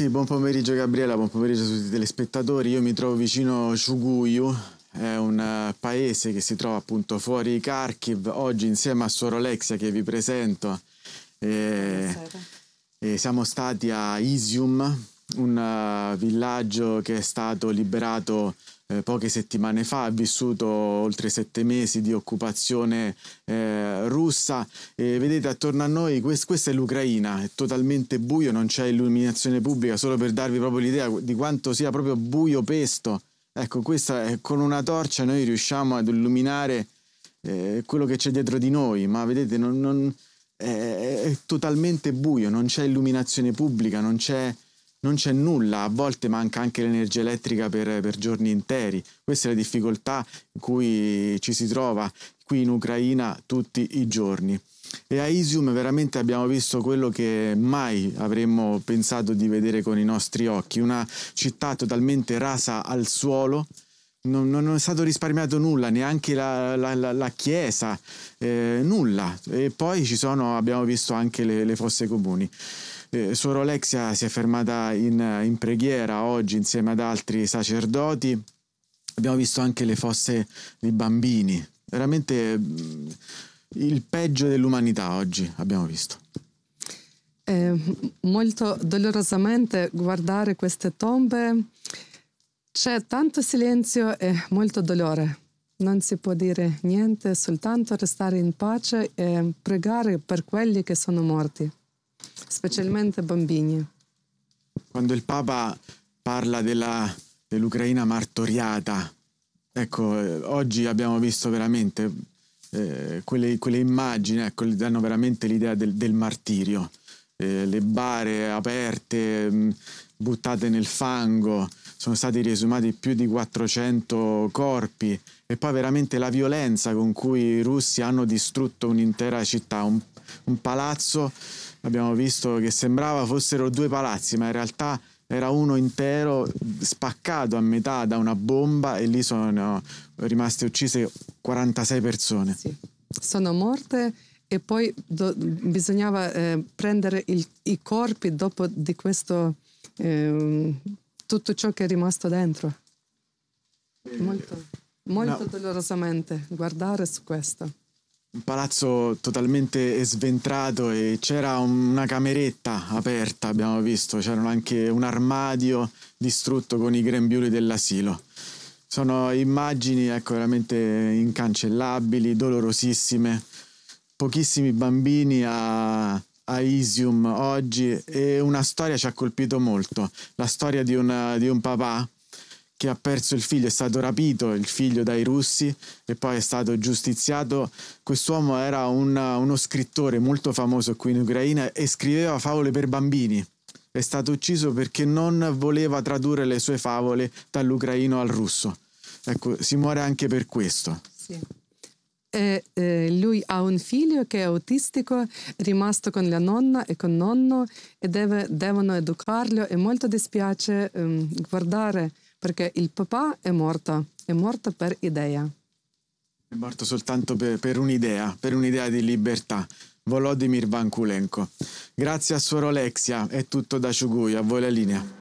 Sì, buon pomeriggio Gabriela, buon pomeriggio a tutti i telespettatori. Io mi trovo vicino Chuguyu, è un eh, paese che si trova appunto fuori Kharkiv, oggi insieme a Suor Alexia che vi presento. E, eh, e eh, siamo stati a Isium, un eh, villaggio che è stato liberato eh, poche settimane fa, ha vissuto oltre sette mesi di occupazione eh, russa e vedete attorno a noi, quest- questa è l'Ucraina, è totalmente buio, non c'è illuminazione pubblica, solo per darvi proprio l'idea di quanto sia proprio buio pesto. Ecco, questa è, con una torcia noi riusciamo ad illuminare eh, quello che c'è dietro di noi, ma vedete non, non, è, è totalmente buio, non c'è illuminazione pubblica, non c'è non c'è nulla, a volte manca anche l'energia elettrica per, per, giorni interi. Questa è la difficoltà in cui ci si trova qui in Ucraina tutti i giorni. E a Isium veramente abbiamo visto quello che mai avremmo pensato di vedere con i nostri occhi, una città totalmente rasa al suolo, non, non, è stato risparmiato nulla, neanche la, la, la, la chiesa, eh, nulla. E poi ci sono, abbiamo visto anche le, le fosse comuni eh, Suor Alexia si è fermata in, in preghiera oggi insieme ad altri sacerdoti. Abbiamo visto anche le fosse dei bambini. Veramente mm, il peggio dell'umanità oggi abbiamo visto. Eh, molto dolorosamente guardare queste tombe c'è tanto silenzio e molto dolore. Non si può dire niente, soltanto restare in pace e pregare per quelli che sono morti specialmente bambini. Quando il Papa parla della, dell'Ucraina martoriata, ecco, eh, oggi abbiamo visto veramente eh, quelle, quelle, immagini, ecco, danno veramente l'idea del, del martirio. Eh, le bare aperte, mh, mm, buttate nel fango, sono stati riesumati più di 400 corpi e poi veramente la violenza con cui i russi hanno distrutto un'intera città, un, un palazzo abbiamo visto che sembrava fossero due palazzi, ma in realtà era uno intero spaccato a metà da una bomba e lì sono rimaste uccise 46 persone. Sì. Sono morte e poi do, bisognava eh, prendere il, i corpi dopo di questo, eh, tutto ciò che è rimasto dentro. Eh, molto, molto no. dolorosamente guardare su questo un palazzo totalmente sventrato e c'era una cameretta aperta, abbiamo visto, c'era anche un armadio distrutto con i grembiuli dell'asilo. Sono immagini ecco, veramente incancellabili, dolorosissime. Pochissimi bambini a, a Isium oggi e una storia ci ha colpito molto, la storia di, una, di un papà che ha perso il figlio, è stato rapito il figlio dai russi e poi è stato giustiziato. Quest'uomo era un, uno scrittore molto famoso qui in Ucraina e scriveva favole per bambini. È stato ucciso perché non voleva tradurre le sue favole dall'ucraino al russo. Ecco, si muore anche per questo. Sì. E, eh, lui ha un figlio che è autistico, è rimasto con la nonna e con nonno e deve, devono educarlo e molto dispiace eh, guardare perché il papà è morto, è morto per idea. È morto soltanto per, per un'idea, per un'idea di libertà. Volodymyr Vankulenko. Grazie a suor Alexia, è tutto da Ciugui, a voi la linea.